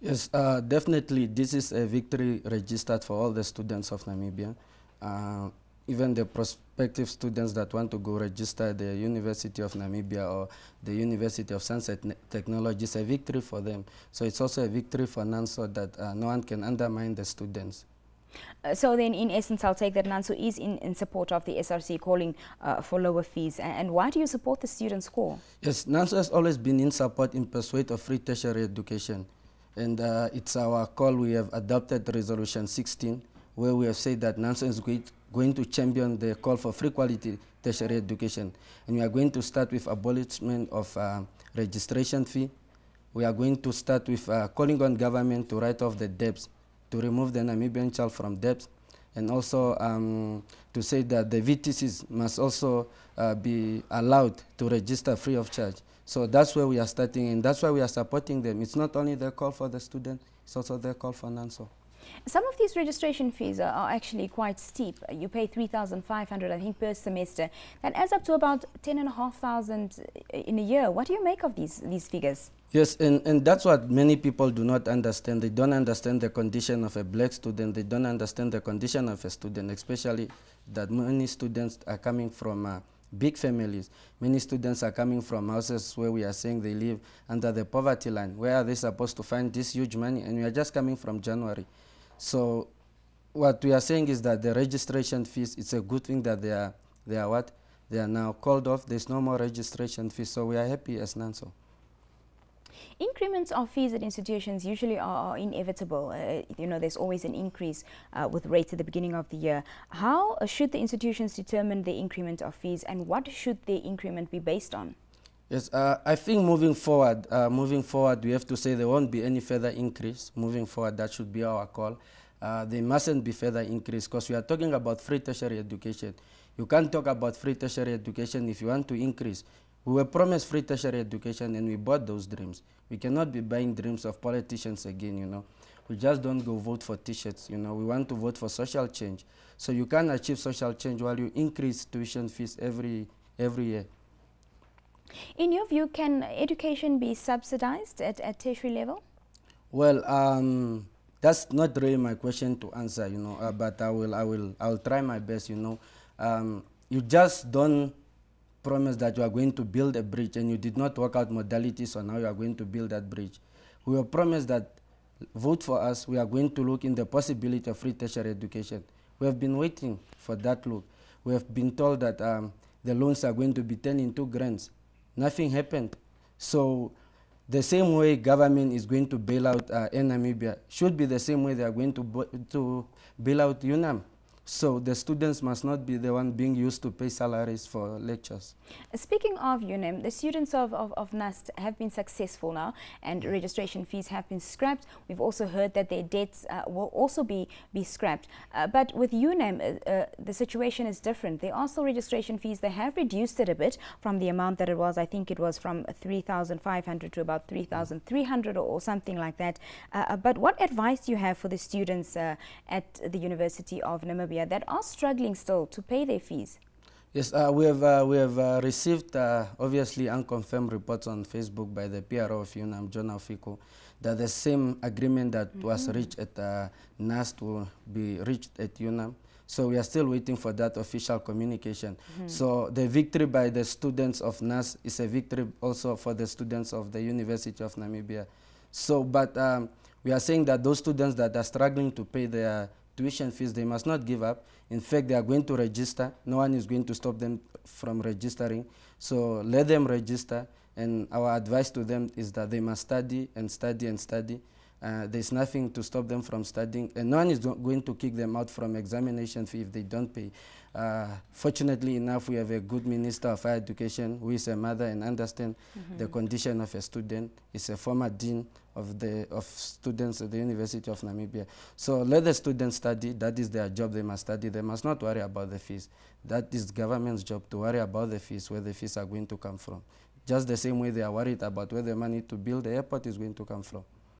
Yes, uh, definitely. This is a victory registered for all the students of Namibia. Uh, even the prospective students that want to go register the University of Namibia or the University of Science and Technology is a victory for them. So it's also a victory for NANSO that uh, no one can undermine the students. Uh, so then, in essence, I'll take that NANSO is in, in support of the SRC calling uh, for lower fees. A and, why do you support the students' call? Yes, NANSO has always been in support in pursuit of free tertiary education. And uh, it's our call. We have adopted Resolution 16, where we have said that Nansen is going to champion the call for free quality tertiary education. And we are going to start with abolishment of uh, registration fee. We are going to start with uh, calling on government to write off the debts, to remove the Namibian child from debts, and also um, to say that the VTCs must also uh, be allowed to register free of charge. So that's where we are starting, and that's why we are supporting them. It's not only their call for the student, it's also their call for NANSO. Some of these registration fees are, are actually quite steep. You pay 3,500, I think, per semester. That adds up to about 10,500 in a year. What do you make of these, these figures? Yes, and, and that's what many people do not understand. They don't understand the condition of a black student. They don't understand the condition of a student, especially that many students are coming from uh, big families. Many students are coming from houses where we are saying they live under the poverty line. Where are they supposed to find this huge money? And we are just coming from January. So what we are saying is that the registration fees, it's a good thing that they are, they are what? They are now called off. There's no more registration fees. So we are happy as Nanso. Increments of fees at institutions usually are, inevitable. Uh, you know, there's always an increase uh, with rates at the beginning of the year. How uh, should the institutions determine the increment of fees and what should the increment be based on? Yes, uh, I think moving forward, uh, moving forward, we have to say there won't be any further increase. Moving forward, that should be our call. Uh, there mustn't be further increase because we are talking about free tertiary education. You can't talk about free tertiary education if you want to increase. We were promised free tertiary education and we bought those dreams. We cannot be buying dreams of politicians again, you know. We just don't go vote for t-shirts, you know. We want to vote for social change. So you can't achieve social change while you increase tuition fees every, every year. In your view, can education be subsidized at, at tertiary level? Well, um, that's not really my question to answer, you know, uh, but I will, I, will, I will try my best, you know. Um, you just don't promise that you are going to build a bridge and you did not work out modalities on how you are going to build that bridge. We were promised that vote for us, we are going to look in the possibility of free tertiary education. We have been waiting for that look. We have been told that um, the loans are going to be turned into grants. Nothing happened. So the same way government is going to bail out uh, Namibia should be the same way they are going to, to bail out UNAM. So the students must not be the one being used to pay salaries for lectures. Speaking of UNIM, the students of, of, of have been successful now and registration fees have been scrapped. We've also heard that their debts uh, will also be, be scrapped. Uh, but with UNIM, uh, uh, the situation is different. There are still registration fees. They have reduced it a bit from the amount that it was. I think it was from 3,500 to about 3,300 or, or, something like that. Uh, uh, but what advice do you have for the students at the University of Namibia area that are struggling still to pay their fees? Yes, uh, we have, uh, we have uh, received uh, obviously unconfirmed reports on Facebook by the PRO of UNAM, John Alfico, that the same agreement that mm -hmm. was reached at uh, NAST will be reached at UNAM. So we are still waiting for that official communication. Mm -hmm. So the victory by the students of NAS is a victory also for the students of the University of Namibia. So, but um, we are saying that those students that are struggling to pay their tuition fees, they must not give up. In fact, they are going to register. No one is going to stop them from registering. So let them register. And our advice to them is that they must study and study and study uh, there's nothing to stop them from studying, and no one is going to kick them out from examination fee if they don't pay. Uh, fortunately enough, we have a good Minister of Higher Education who is a mother and understands mm -hmm. the condition of a student. He's a former dean of, the, of students at the University of Namibia. So let the students study. That is their job. They must study. They must not worry about the fees. That is government's job to worry about the fees, where the fees are going to come from. Just the same way they are worried about where the money to build the airport is going to come from.